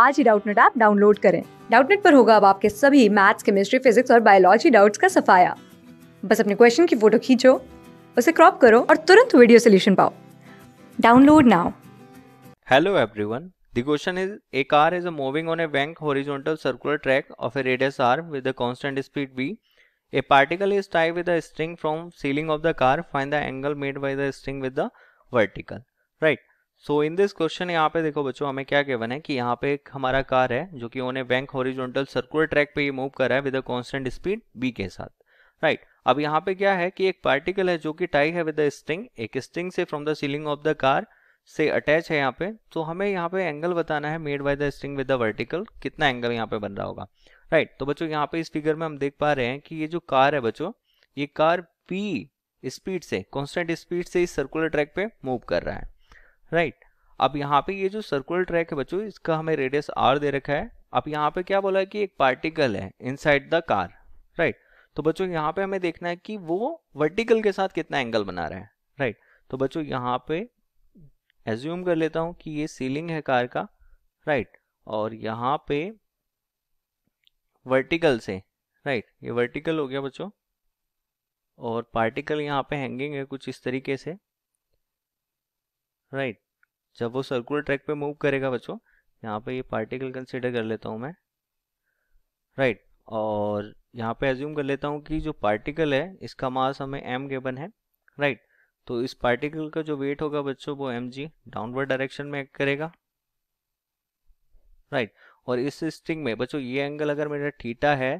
आज ही Doubtnut app download करें डाउटनेट पर होगा अब आपके सभी मैथ्स केमिस्ट्री फिजिक्स और बायोलॉजी डाउट्स का सफाया बस अपने क्वेश्चन की फोटो खींचो उसे क्रॉप करो और तुरंत वीडियो सोल्यूशन पाओ download now hello everyone The question is a car is a moving on a bank horizontal circular track of a radius r with a constant speed v. A particle is tied with a string from ceiling of the car. Find the angle made by the string with the vertical. Right. So in this question यहाँ पे देखो बच्चों हमें क्या कहवन है कि यहाँ पे एक हमारा कार है जो कि उन्हें बैंक हॉरिजॉन्टल सर्कुलर ट्रैक पे ये मूव कर रहा है with a constant speed B के साथ राइट right. अब यहाँ पे क्या है कि एक पार्टिकल है जो कि टाई है विद अ स्ट्रिंग एक स्ट्रिंग से from the ceiling of the car से अटैच है यहाँ पे तो हमें यहाँ पे एंगल बताना है made by the string with the vertical कितना एंगल यहाँ पे बन रहा होगा राइट right. तो बच्चों यहाँ पे इस फिगर में हम देख पा रहे हैं कि ये जो कार है बच्चों ये कार पी स्पीड से कॉन्स्टेंट स्पीड से इस सर्कुलर ट्रैक पे मूव कर रहा है राइट अब यहाँ पे ये जो सर्कुलर ट्रैक है बच्चों इसका हमें रेडियस आर दे रखा है अब यहाँ पे क्या बोला है कि एक पार्टिकल है साइड द कार राइट तो बच्चों यहाँ पे हमें देखना है कि वो वर्टिकल के साथ कितना एंगल बना रहा है राइट right. तो बच्चों यहाँ पे एज्यूम कर लेता हूँ कि ये सीलिंग है कार का राइट right. और यहाँ पे वर्टिकल से राइट right. ये वर्टिकल हो गया बच्चों और पार्टिकल यहाँ पे हैंगिंग है कुछ इस तरीके से राइट जब वो सर्कुलर ट्रैक पे मूव करेगा बच्चों यहाँ पे ये पार्टिकल कंसिडर कर लेता हूँ मैं राइट और यहाँ पे एज्यूम कर लेता हूँ कि जो पार्टिकल है इसका मास हमें एम गेबन है राइट तो इस पार्टिकल का जो वेट होगा बच्चों वो एम जी डाउनवर्ड डायरेक्शन में एक्ट करेगा राइट और इस स्ट्रिंग में बच्चों ये एंगल अगर मेरा थीटा है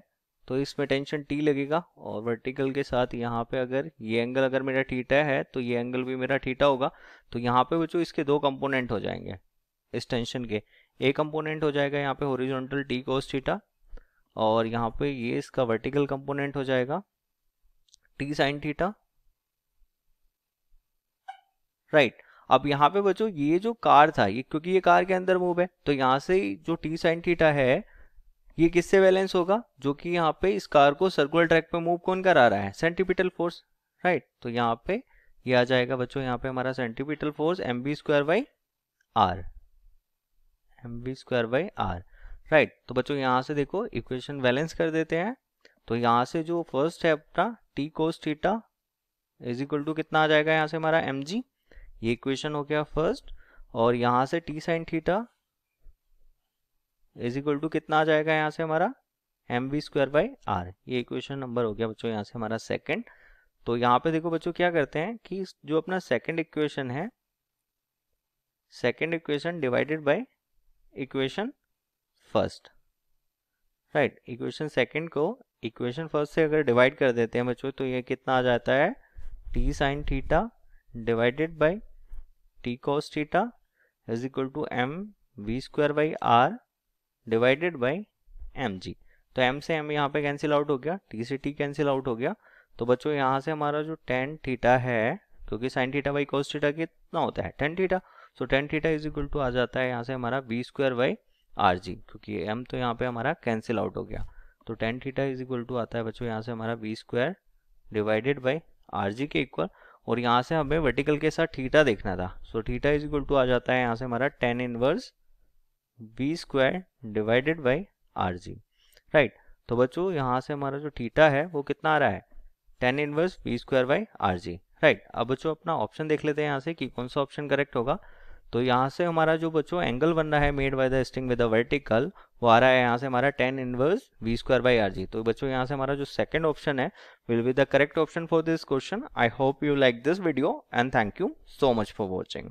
तो इसमें टेंशन टी लगेगा और वर्टिकल के साथ यहाँ पे अगर ये एंगल अगर मेरा ठीटा है तो ये एंगल भी मेरा ठीटा होगा तो यहाँ पे बच्चों इसके दो कंपोनेंट हो जाएंगे इस टेंशन के एक कंपोनेंट हो जाएगा यहाँ पे होरिजोनटल टी कोस थीटा और यहाँ पे ये इसका वर्टिकल कंपोनेंट हो जाएगा टी साइन थीटा राइट अब यहाँ पे बच्चों ये जो कार था ये क्योंकि ये कार के अंदर मूव है तो यहाँ से जो टी साइन थीटा है ये किससे बैलेंस होगा जो कि यहाँ पे इस कार को सर्कुलर ट्रैक पे मूव कौन करा रहा है सेंटिपिटल फोर्स राइट तो यहाँ पे ये आ जाएगा बच्चों यहाँ पे हमारा centripetal force M B square by R M B square by R right तो बच्चों यहाँ से देखो इक्वेशन बैलेंस कर देते हैं तो यहाँ से जो फर्स्ट है अपना T cos theta is equal to कितना आ जाएगा यहाँ से हमारा एम जी ये इक्वेशन हो गया फर्स्ट और यहाँ से T sine theta is equal to कितना आ जाएगा यहाँ से हमारा M V square by R ये इक्वेशन नंबर हो गया बच्चों यहाँ से हमारा सेकेंड तो यहाँ पे देखो बच्चों क्या करते हैं कि जो अपना सेकेंड इक्वेशन है second equation divided by equation first right equation second को इक्वेशन फर्स्ट से अगर डिवाइड कर देते हैं बच्चों तो ये कितना आ जाता है T sine theta divided by T cos theta is equal to M V square by R divided by M G तो एम से एम यहाँ पे कैंसिल आउट हो गया टी से टी कैंसिल आउट हो गया तो बच्चों यहाँ से हमारा जो टेन थीटा है क्योंकि sine theta by cos theta कितना होता है tan theta so tan theta is equal to आ जाता है यहाँ से हमारा B square by R G क्योंकि एम तो यहाँ पे हमारा कैंसिल आउट हो गया तो tan theta is equal to आता है बच्चों यहाँ से हमारा B square divided by R G के इक्वल और यहाँ से हमें वर्टिकल के साथ थीटा देखना था so theta is equal to आ जाता है यहाँ से हमारा tan inverse B square divided by R G right तो बच्चों यहाँ से हमारा जो थीटा है वो कितना आ रहा है tan inverse B square by R G right अब बच्चों अपना ऑप्शन देख लेते हैं यहाँ से कि कौन सा ऑप्शन करेक्ट होगा तो यहाँ से हमारा जो बच्चों एंगल बन रहा है made by the string with the vertical वो आ रहा है यहाँ से हमारा tan inverse V square by R G तो बच्चों यहाँ से हमारा जो सेकंड ऑप्शन है will be the correct option for this question I hope you like this video and thank you so much for watching